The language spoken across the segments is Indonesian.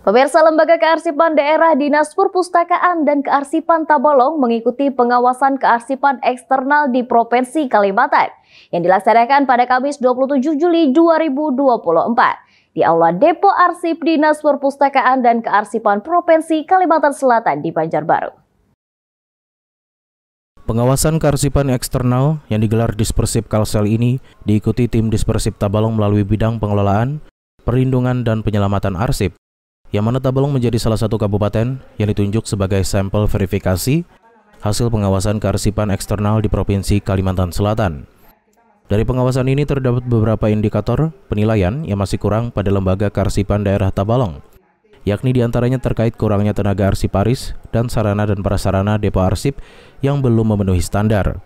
Pemirsa Lembaga Kearsipan Daerah Dinas Perpustakaan dan Kearsipan Tabalong mengikuti pengawasan kearsipan eksternal di Provinsi Kalimantan yang dilaksanakan pada Kamis 27 Juli 2024 di Aula Depo Arsip Dinas Perpustakaan dan Kearsipan Provinsi Kalimantan Selatan di Banjarbaru. Pengawasan kearsipan eksternal yang digelar Dispersip Kalsel ini diikuti tim Dispersip Tabalong melalui bidang pengelolaan, perlindungan, dan penyelamatan arsip yang mana Tabalong menjadi salah satu kabupaten yang ditunjuk sebagai sampel verifikasi hasil pengawasan kearsipan eksternal di Provinsi Kalimantan Selatan. Dari pengawasan ini terdapat beberapa indikator penilaian yang masih kurang pada lembaga kearsipan daerah Tabalong, yakni diantaranya terkait kurangnya tenaga arsiparis dan sarana dan prasarana depo arsip yang belum memenuhi standar.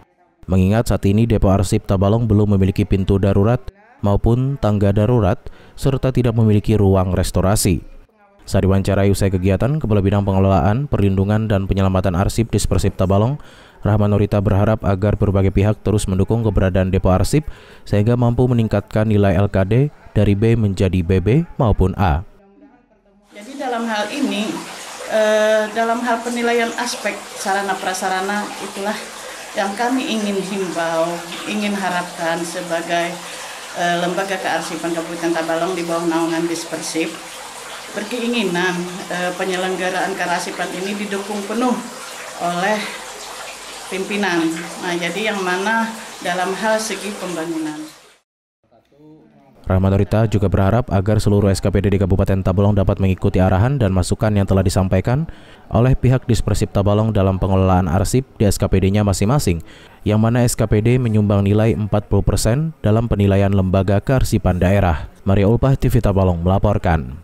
Mengingat saat ini depo arsip Tabalong belum memiliki pintu darurat maupun tangga darurat, serta tidak memiliki ruang restorasi. Saat diwawancarai usai kegiatan, Kepala Bidang Pengelolaan, Perlindungan, dan Penyelamatan Arsip di Persipta Tabalong, Rahman Norita berharap agar berbagai pihak terus mendukung keberadaan depo arsip sehingga mampu meningkatkan nilai LKD dari B menjadi BB maupun A. Jadi dalam hal ini, eh, dalam hal penilaian aspek sarana-prasarana itulah yang kami ingin himbau, ingin harapkan sebagai eh, lembaga kearsipan Kabupaten Tabalong di bawah naungan Dispersip berkeinginan eh, penyelenggaraan karasipan ini didukung penuh oleh pimpinan. Nah, jadi yang mana dalam hal segi pembangunan. Rahmat Dorita juga berharap agar seluruh SKPD di Kabupaten Tabalong dapat mengikuti arahan dan masukan yang telah disampaikan oleh pihak Dispersip Tabalong dalam pengelolaan arsip di SKPD-nya masing-masing, yang mana SKPD menyumbang nilai 40% dalam penilaian lembaga kearsipan daerah. Maria Ulpah TV Tabalong melaporkan.